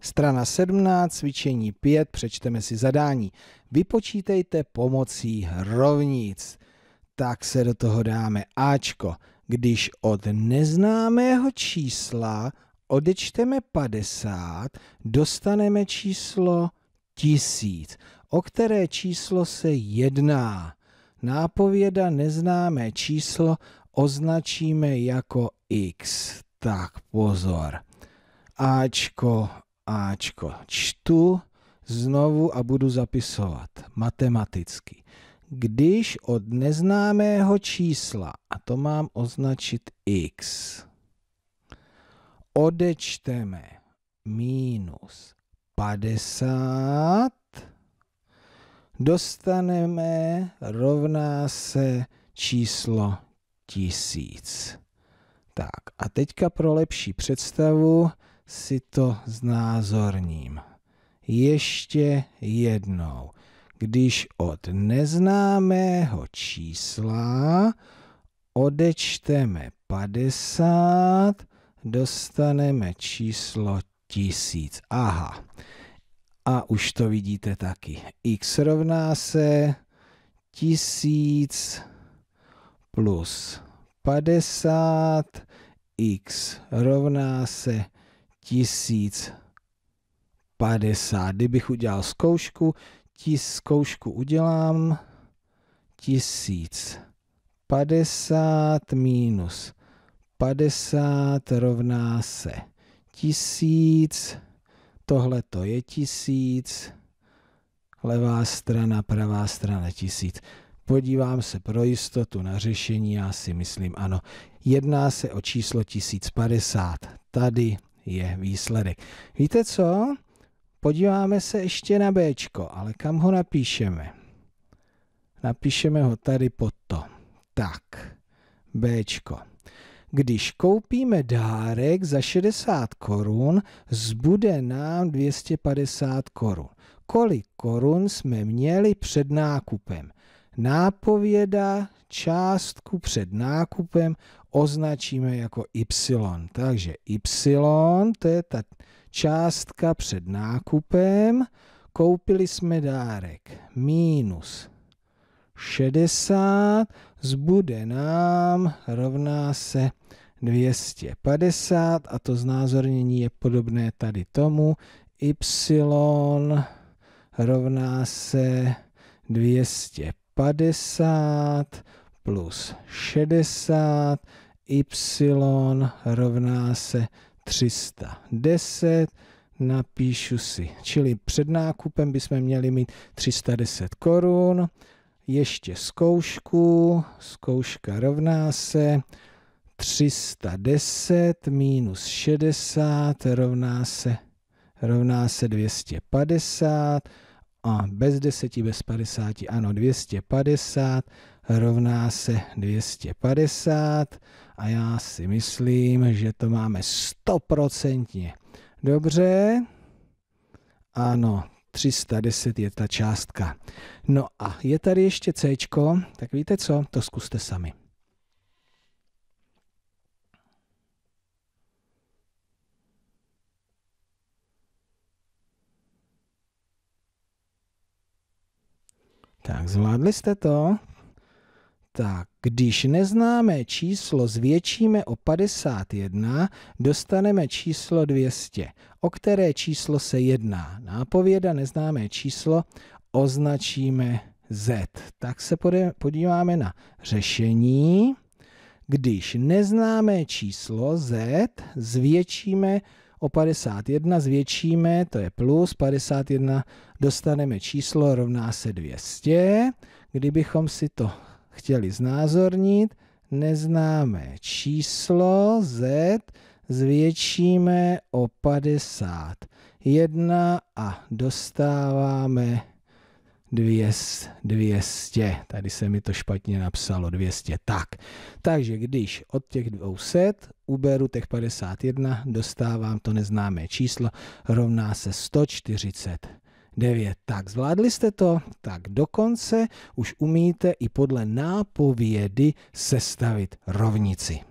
Strana 17, cvičení 5, přečteme si zadání. Vypočítejte pomocí rovnic. Tak se do toho dáme Ačko. Když od neznámého čísla odečteme 50, dostaneme číslo 1000. O které číslo se jedná? Nápověda neznámé číslo označíme jako x. Tak pozor. Ačko, Ačko. Čtu znovu a budu zapisovat matematicky. Když od neznámého čísla, a to mám označit x, odečteme minus 50, dostaneme rovná se číslo tisíc. Tak a teďka pro lepší představu si to znázorním. Ještě jednou. Když od neznámého čísla odečteme 50, dostaneme číslo 1000. Aha. A už to vidíte taky. x rovná se 1000 plus 50, x rovná se 1050. Kdybych udělal zkoušku, tis, zkoušku udělám 1050 minus 50 rovná se 1000. tohle to je 1000. levá strana, pravá strana 1000. Podívám se pro jistotu na řešení, já si myslím ano. Jedná se o číslo 1050. Tady je výsledek. Víte co? Podíváme se ještě na B, ale kam ho napíšeme? Napíšeme ho tady pod to. Tak, B. Když koupíme dárek za 60 korun, zbude nám 250 korun. Kolik korun jsme měli před nákupem? nápověda částku před nákupem označíme jako Y. Takže Y to je ta částka před nákupem. Koupili jsme dárek minus 60, zbude nám rovná se 250 a to znázornění je podobné tady tomu. Y rovná se 250. 50 plus 60, y rovná se 310, napíšu si. Čili před nákupem bychom měli mít 310 korun, ještě zkoušku, zkouška rovná se 310 minus 60 rovná se, rovná se 250, a bez 10, bez 50, ano, 250 rovná se 250 a já si myslím, že to máme 100%. Dobře, ano, 310 je ta částka. No a je tady ještě C, tak víte co, to zkuste sami. Tak, zvládli jste to? Tak, když neznámé číslo zvětšíme o 51, dostaneme číslo 200. O které číslo se jedná? Nápověda neznámé číslo označíme Z. Tak se podíváme na řešení. Když neznámé číslo Z zvětšíme o 51, zvětšíme, to je plus, 51 dostaneme číslo rovná se 200. Kdybychom si to chtěli znázornit, neznáme číslo z, zvětšíme o 51 a dostáváme 200, tady se mi to špatně napsalo, 200, tak. Takže když od těch 200 uberu těch 51, dostávám to neznámé číslo, rovná se 140. 9. Tak, zvládli jste to? Tak dokonce už umíte i podle nápovědy sestavit rovnici.